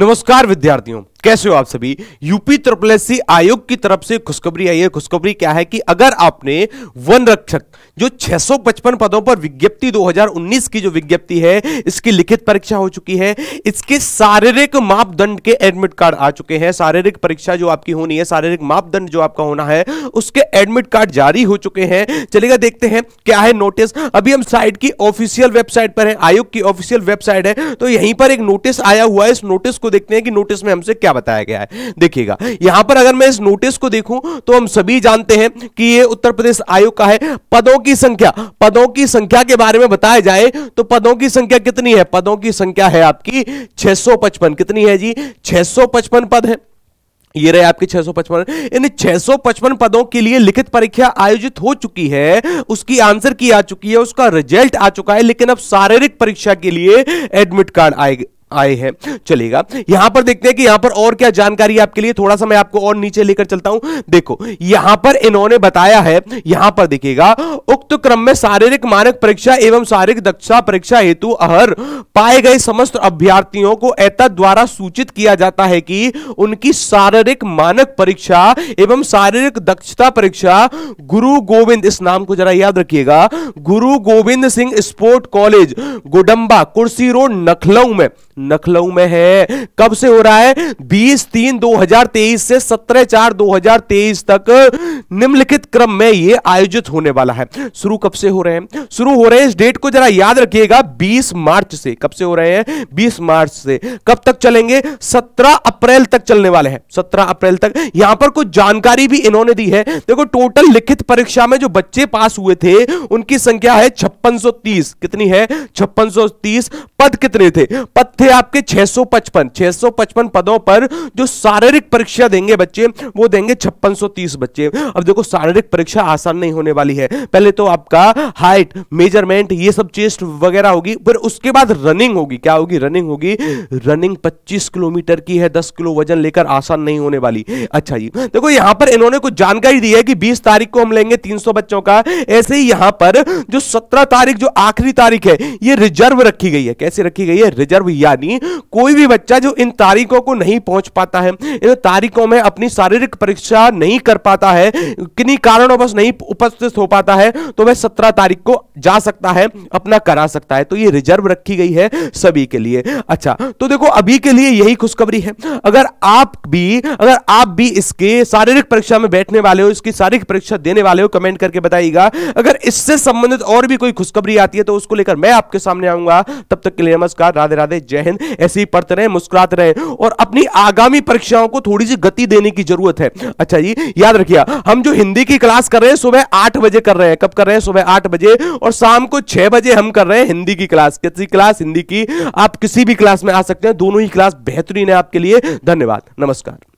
नमस्कार विद्यार्थियों कैसे हो आप सभी यूपी ट्रिपल एस आयोग की तरफ से खुशखबरी आई है खुशखबरी क्या है कि अगर आपने वन रक्षक जो 655 पदों पर विज्ञप्ति 2019 की जो विज्ञप्ति है इसकी लिखित परीक्षा हो चुकी है इसके शारीरिक मापदंड के एडमिट कार्ड आ चुके हैं शारीरिक परीक्षा जो आपकी होनी है शारीरिक मापदंड जो आपका होना है उसके एडमिट कार्ड जारी हो चुके हैं चलेगा देखते हैं क्या है नोटिस अभी हम साइट की ऑफिशियल वेबसाइट पर है आयोग की ऑफिशियल वेबसाइट है तो यहीं पर एक नोटिस आया हुआ है इस नोटिस को देखते हैं कि नोटिस में हमसे क्या क्या बताया गया है देखिएगा यहां पर अगर मैं इस नोटिस को देखूं तो हम सभी जानते हैं कि ये उत्तर प्रदेश आयोग का है पदों की संख्या पदों की संख्या के बारे में बताया जाए तो पदों की संख्या कितनी है पदों की संख्या है आपकी 655 कितनी है जी 655 पद है ये रहे आपके 655 इन 655 पदों के लिए लिखित परीक्षा आयोजित हो चुकी है उसकी आंसर की आ चुकी है उसका रिजल्ट आ चुका है लेकिन अब शारीरिक परीक्षा के लिए एडमिट कार्ड आएगा आए हैं चलेगा यहां पर देखते हैं कि यहां पर और क्या जानकारी आपके लिए थोड़ा सा मैं आपको और नीचे लेकर चलता हूं देखो यहां पर इन्होंने बताया है यहां पर देखिएगा उक्त क्रम में शारीरिक मानक परीक्षा एवं शारीरिक दक्षता परीक्षा हेतु अहर पाए गए समस्त अभ्यर्थियों को एतद द्वारा सूचित किया जाता है कि उनकी शारीरिक मानक परीक्षा एवं शारीरिक दक्षता परीक्षा गुरु गोविंद इस नाम को जरा याद रखिएगा Guru Gobind Singh sport college Gudamba Kursi road नखलऊ में नखलऊ में है कब से हो रहा है बीस तीन दो हजार तेईस से सत्रह चार दो हजार तेईस तक निम्नलिखित क्रम में ये आयोजित होने वाला है शुरू कब से हो रहे हैं शुरू हो रहे हैं इस डेट को जरा याद रखिएगा बीस मार्च से कब से हो रहे हैं बीस मार्च से कब तक चलेंगे सत्रह अप्रैल तक चलने वाले हैं सत्रह अप्रैल तक यहां पर कुछ जानकारी भी इन्होंने दी है देखो टोटल लिखित परीक्षा में जो बच्चे पास हुए थे उनकी संख्या है छप्पन कितनी है छप्पन पद कितने थे पद थे आपके 655 655 पदों पर जो शारीरिक परीक्षा देंगे बच्चे वो देंगे 5630 बच्चे अब देखो शारीरिक परीक्षा आसान नहीं होने वाली है पहले तो आपका हाइट मेजरमेंट ये सब चेस्ट वगैरह होगी फिर उसके बाद रनिंग होगी क्या होगी रनिंग होगी रनिंग 25 किलोमीटर की है 10 किलो वजन लेकर आसान नहीं होने वाली अच्छा जी देखो यहां पर इन्होंने कुछ जानकारी दी है कि 20 तारीख को हम लेंगे 300 बच्चों का ऐसे ही यहां पर जो 17 तारीख जो आखिरी तारीख है ये रिजर्व रखी गई है कैसे रखी गई है रिजर्व या यानी कोई भी बच्चा जो इन तारीखों को नहीं पहुंच पाता है इन तारीखों में अपनी शारीरिक परीक्षा नहीं कर पाता है किन्हीं कारणों बस नहीं उपस्थित हो पाता है तो वह सत्रह तारीख को जा सकता है अपना करा सकता है तो ये रिजर्व रखी गई है सभी के लिए अच्छा तो देखो अभी के लिए यही खुशखबरी है अगर आप भी अगर आप भी इसके शारीरिक परीक्षा में बैठने वाले हो इसकी शारीरिक परीक्षा देने वाले हो कमेंट करके बताइएगा अगर इससे संबंधित और भी कोई खुशखबरी आती है तो उसको लेकर मैं आपके सामने आऊंगा तब तक के लिए नमस्कार राधे राधे जय रहन ऐसे ही पढ़ते रहें मुस्कुराते रहें और अपनी आगामी परीक्षाओं को थोड़ी सी गति देने की जरूरत है अच्छा जी याद रखिए हम जो हिंदी की क्लास कर रहे हैं सुबह आठ बजे कर रहे हैं कब कर रहे हैं सुबह आठ बजे और शाम को छह बजे हम कर रहे हैं हिंदी की क्लास किसी क्लास हिंदी की आप किसी भी क्लास में आ सकते हैं दोनों ही क्लास बेहतरीन है आपके लिए धन्यवाद नमस्कार